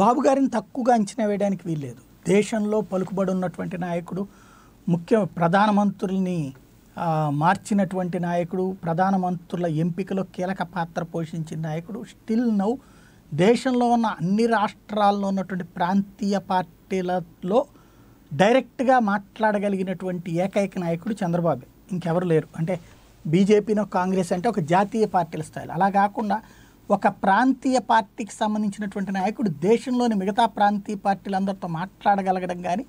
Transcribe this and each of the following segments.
బాబు గారిని తక్కువగా అంచనా వేయడానికి వీల్లేదు దేశంలో పలుకుబడి ఉన్నటువంటి నాయకుడు ముఖ్య ప్రధానమంత్రుల్ని మార్చినటువంటి నాయకుడు ప్రధానమంత్రుల ఎంపికలో కీలక పాత్ర పోషించిన నాయకుడు స్టిల్ నౌ దేశంలో ఉన్న అన్ని రాష్ట్రాల్లో ఉన్నటువంటి ప్రాంతీయ పార్టీలలో డైరెక్ట్గా మాట్లాడగలిగినటువంటి ఏకైక నాయకుడు చంద్రబాబు ఇంకెవరు లేరు అంటే బీజేపీనో కాంగ్రెస్ అంటే ఒక జాతీయ పార్టీల స్థాయిలో అలా కాకుండా ఒక ప్రాంతీయ పార్టీకి సంబంధించినటువంటి నాయకుడు దేశంలోని మిగతా ప్రాంతీయ పార్టీలందరితో మాట్లాడగలగడం కానీ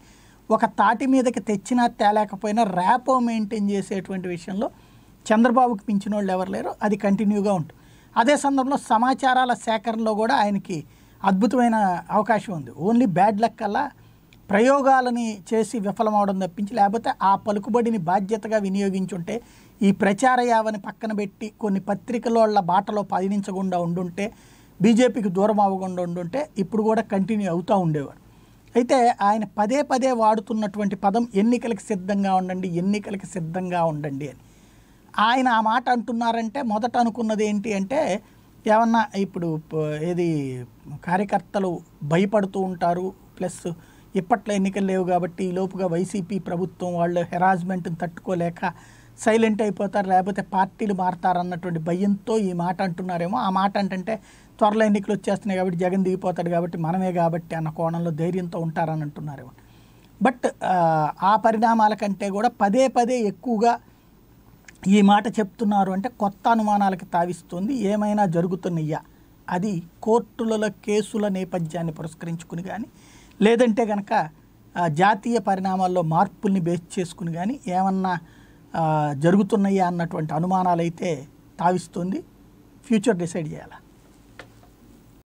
ఒక తాటి మీదకి తెచ్చినా తేలేకపోయినా ర్యాపో మెయింటైన్ చేసేటువంటి విషయంలో చంద్రబాబుకి మించిన వాళ్ళు ఎవరు లేరు అది కంటిన్యూగా ఉంటుంది అదే సందర్భంలో సమాచారాల సేకరణలో కూడా ఆయనకి అద్భుతమైన అవకాశం ఉంది ఓన్లీ బ్యాడ్ లక్ అలా ప్రయోగాలని చేసి విఫలమవడం తప్పించి లేకపోతే ఆ పలుకుబడిని బాధ్యతగా వినియోగించుంటే ఈ ప్రచార యావని పక్కన పెట్టి కొన్ని పత్రికలోళ్ళ బాటలో పయనించకుండా ఉండుంటే బీజేపీకి దూరం అవ్వకుండా ఉండుంటే ఇప్పుడు కూడా కంటిన్యూ అవుతూ ఉండేవాడు అయితే ఆయన పదే పదే వాడుతున్నటువంటి పదం ఎన్నికలకు సిద్ధంగా ఉండండి ఎన్నికలకు సిద్ధంగా ఉండండి అని ఆయన ఆ మాట అంటున్నారంటే మొదట అనుకున్నది ఏంటి అంటే ఏమన్నా ఇప్పుడు ఏది కార్యకర్తలు భయపడుతూ ఉంటారు ప్లస్ ఇప్పట్లో ఎన్నికలు లేవు కాబట్టి లోపుగా వైసీపీ ప్రభుత్వం వాళ్ళు హెరాస్మెంట్ని తట్టుకోలేక సైలెంట్ అయిపోతారు లేకపోతే పార్టీలు మారుతారన్నటువంటి భయంతో ఈ మాట అంటున్నారేమో ఆ మాట అంటే త్వరలో ఎన్నికలు వచ్చేస్తున్నాయి కాబట్టి జగన్ దిగిపోతాడు కాబట్టి మనమే కాబట్టి అన్న కోణంలో ధైర్యంతో ఉంటారని అంటున్నారేమో బట్ ఆ పరిణామాల కంటే కూడా పదే పదే ఎక్కువగా ఈ మాట చెప్తున్నారు అంటే కొత్త అనుమానాలకి తావిస్తుంది ఏమైనా జరుగుతున్నాయా అది కోర్టులలో కేసుల నేపథ్యాన్ని పురస్కరించుకుని కానీ లేదంటే కనుక జాతీయ పరిణామాల్లో మార్పుల్ని బేస్ చేసుకుని కానీ ఏమన్నా జరుగుతున్నాయా అన్నటువంటి అనుమానాలైతే తావిస్తుంది ఫ్యూచర్ డిసైడ్ చేయాలా